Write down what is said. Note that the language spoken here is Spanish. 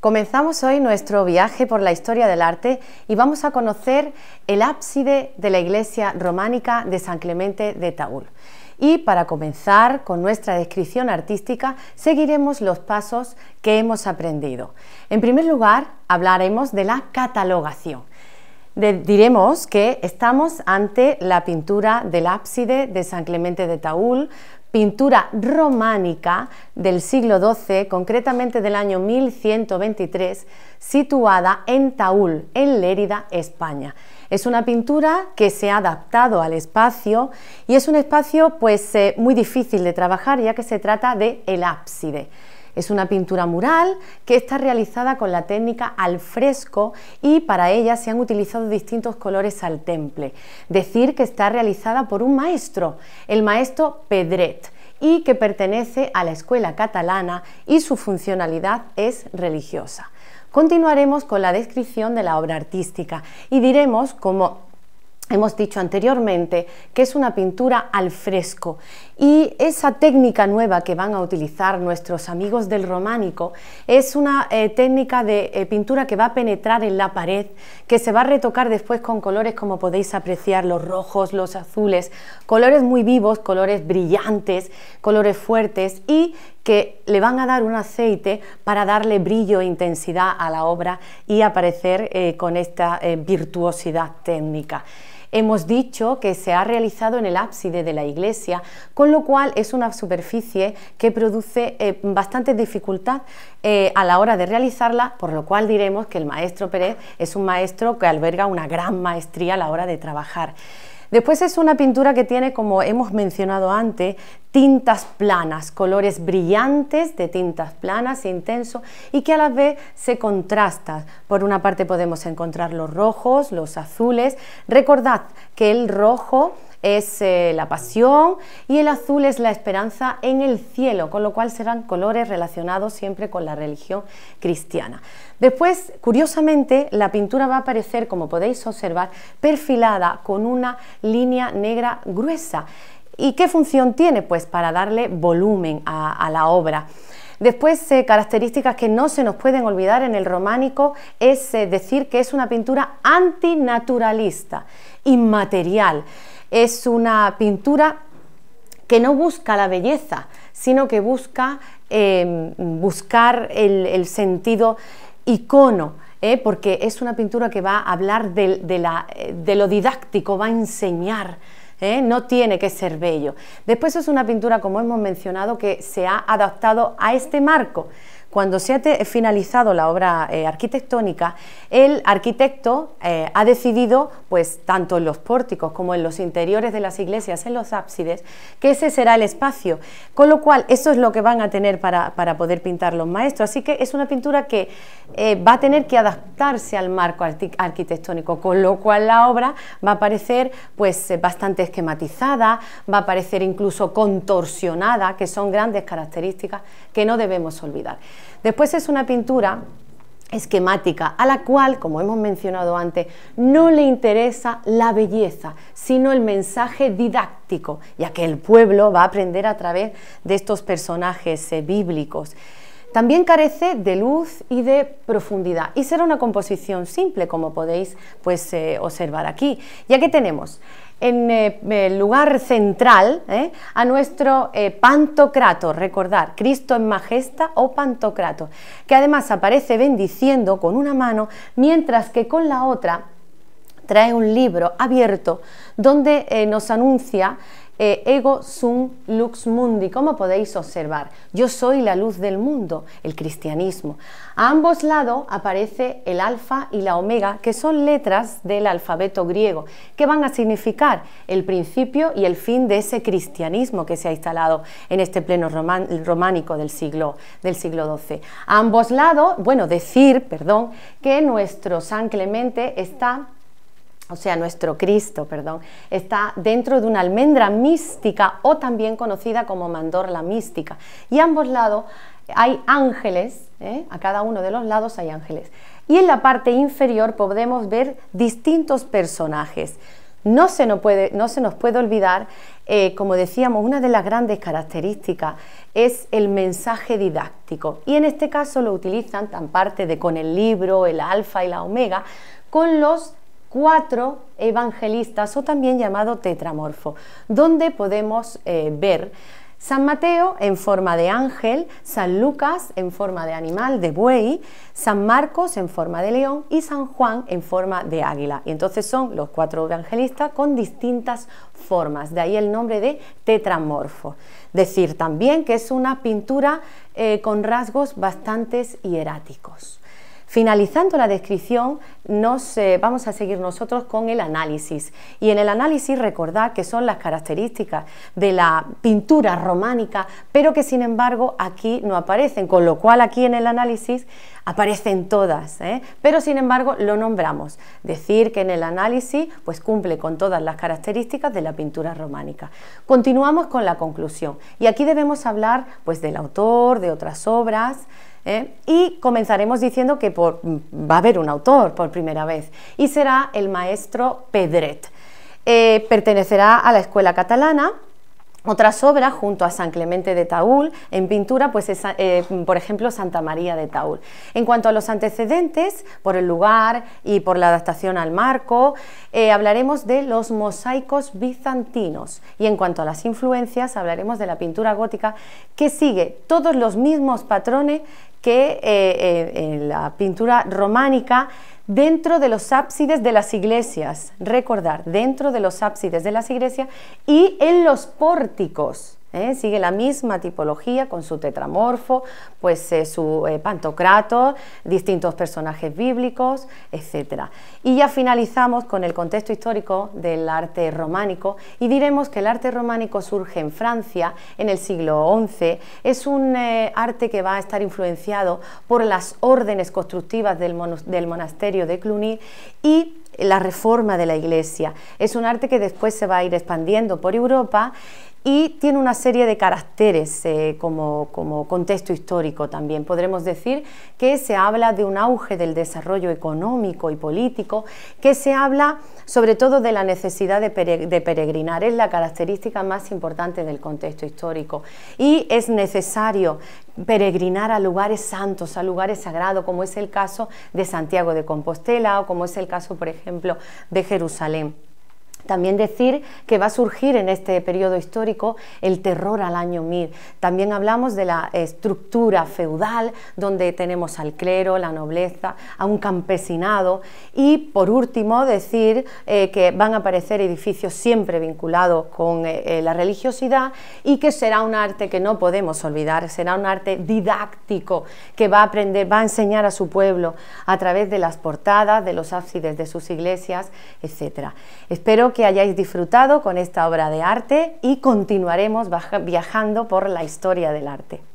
Comenzamos hoy nuestro viaje por la historia del arte y vamos a conocer el ábside de la iglesia románica de San Clemente de Taúl. Y para comenzar con nuestra descripción artística, seguiremos los pasos que hemos aprendido. En primer lugar, hablaremos de la catalogación. diremos que estamos ante la pintura del ábside de San Clemente de Taúl, pintura románica del siglo XII, concretamente del año 1123, situada en Taúl, en Lérida, España. Es una pintura que se ha adaptado al espacio y es un espacio pues eh, muy difícil de trabajar ya que se trata de el ábside. Es una pintura mural que está realizada con la técnica al fresco y para ella se han utilizado distintos colores al temple. Decir que está realizada por un maestro, el maestro Pedret y que pertenece a la escuela catalana y su funcionalidad es religiosa. Continuaremos con la descripción de la obra artística y diremos como Hemos dicho anteriormente que es una pintura al fresco y esa técnica nueva que van a utilizar nuestros amigos del románico es una eh, técnica de eh, pintura que va a penetrar en la pared, que se va a retocar después con colores como podéis apreciar, los rojos, los azules, colores muy vivos, colores brillantes, colores fuertes y que le van a dar un aceite para darle brillo e intensidad a la obra y aparecer eh, con esta virtuosidad técnica. Hemos dicho que se ha realizado en el ábside de la iglesia, con lo cual es una superficie que produce eh, bastante dificultad eh, a la hora de realizarla, por lo cual diremos que el maestro Pérez es un maestro que alberga una gran maestría a la hora de trabajar. Después es una pintura que tiene, como hemos mencionado antes, tintas planas, colores brillantes de tintas planas, intenso, y que a la vez se contrasta. Por una parte podemos encontrar los rojos, los azules. Recordad que el rojo es eh, la pasión y el azul es la esperanza en el cielo, con lo cual serán colores relacionados siempre con la religión cristiana. Después, curiosamente, la pintura va a aparecer, como podéis observar, perfilada con una línea negra gruesa. ¿Y qué función tiene? Pues para darle volumen a, la obra. Después, eh, características que no se nos pueden olvidar en el románico es eh, decir que es una pintura antinaturalista, inmaterial. Es una pintura que no busca la belleza, sino que busca em, buscar el, sentido icono, ¿eh? porque es una pintura que va a hablar de, lo didáctico, va a enseñar. ¿eh? no tiene que ser bello. Después es una pintura, como hemos mencionado, que se ha adaptado a este marco. Cuando se ha eh, finalizado la obra eh, arquitectónica, el arquitecto eh, ha decidido, pues tanto en los pórticos como en los interiores de las iglesias, en los ábsides, que ese será el espacio. Con lo cual, eso es lo que van a tener para, poder pintar los maestros. Así que es una pintura que va a tener que adaptarse al marco arquitectónico, con lo cual la obra va a parecer pues, bastante esquematizada, va a parecer incluso contorsionada, que son grandes características que no debemos olvidar. Después es una pintura esquemática, a la cual, como hemos mencionado antes, no le interesa la belleza, sino el mensaje didáctico, ya que el pueblo va a aprender a través de estos personajes eh, bíblicos. También carece de luz y de profundidad y será una composición simple, como podéis pues, eh, observar aquí, ya que tenemos en eh, el lugar central eh, a nuestro eh, Pantocrato, recordar, Cristo en majestad o Pantocrato, que además aparece bendiciendo con una mano, mientras que con la otra trae un libro abierto donde eh, nos anuncia eh, Ego sum lux mundi, como podéis observar, yo soy la luz del mundo, el cristianismo. A ambos lados aparece el alfa y la omega, que son letras del alfabeto griego, que van a significar el principio y el fin de ese cristianismo que se ha instalado en este pleno románico del siglo, del siglo XII. A ambos lados, bueno, decir, perdón, que nuestro San Clemente está o sea, nuestro Cristo, perdón, está dentro de una almendra mística o también conocida como mandorla mística. Y a ambos lados hay ángeles, ¿eh? a cada uno de los lados hay ángeles. Y en la parte inferior podemos ver distintos personajes. No se nos puede, no se nos puede olvidar, eh, como decíamos, una de las grandes características es el mensaje didáctico. Y en este caso lo utilizan tan parte de con el libro, el alfa y la omega, con los cuatro evangelistas o también llamado tetramorfo, donde podemos eh, ver San Mateo en forma de ángel, San Lucas en forma de animal, de buey, San Marcos en forma de león y San Juan en forma de águila. Y entonces son los cuatro evangelistas con distintas formas, de ahí el nombre de tetramorfo. Decir también que es una pintura eh, con rasgos bastante hieráticos. Finalizando la descripción, nos, eh, vamos a seguir nosotros con el análisis. Y en el análisis recordad que son las características de la pintura románica, pero que sin embargo aquí no aparecen, con lo cual aquí en el análisis aparecen todas, ¿eh? pero sin embargo lo nombramos. Decir que en el análisis pues cumple con todas las características de la pintura románica. Continuamos con la conclusión y aquí debemos hablar pues del autor, de otras obras, ¿eh? Y comenzaremos diciendo que va a haber un autor por primera vez y será el maestro Pedret. Eh, pertenecerá a la escuela catalana otras obras junto a San Clemente de Taúl, en pintura, pues eh, por ejemplo, Santa María de Taúl. En cuanto a los antecedentes, por el lugar y por la adaptación al marco, eh, hablaremos de los mosaicos bizantinos. Y en cuanto a las influencias, hablaremos de la pintura gótica que sigue todos los mismos patrones que eh, eh, eh, la pintura románica dentro de los ábsides de las iglesias, recordar, dentro de los ábsides de las iglesias y en los pórticos ¿eh? sigue la misma tipología con su tetramorfo, pues eh, su eh, pantocrato, distintos personajes bíblicos, etc. Y ya finalizamos con el contexto histórico del arte románico y diremos que el arte románico surge en Francia en el siglo XI, es un arte que va a estar influenciado por las órdenes constructivas del, del monasterio de Cluny y la reforma de la iglesia. Es un arte que después se va a ir expandiendo por Europa y tiene una serie de caracteres eh, como, contexto histórico también. Podremos decir que se habla de un auge del desarrollo económico y político, que se habla sobre todo de la necesidad de, de peregrinar, es la característica más importante del contexto histórico y es necesario peregrinar a lugares santos, a lugares sagrados, como es el caso de Santiago de Compostela o como es el caso, por ejemplo, de Jerusalén. También decir que va a surgir en este periodo histórico el terror al año 1000. También hablamos de la estructura feudal, donde tenemos al clero, la nobleza, a un campesinado. Y por último, decir eh, que van a aparecer edificios siempre vinculados con eh, eh, la religiosidad y que será un arte que no podemos olvidar, será un arte didáctico que va a aprender, va a enseñar a su pueblo a través de las portadas, de los ábsides de sus iglesias, etc. Espero que hayáis disfrutado con esta obra de arte y continuaremos viajando por la historia del arte.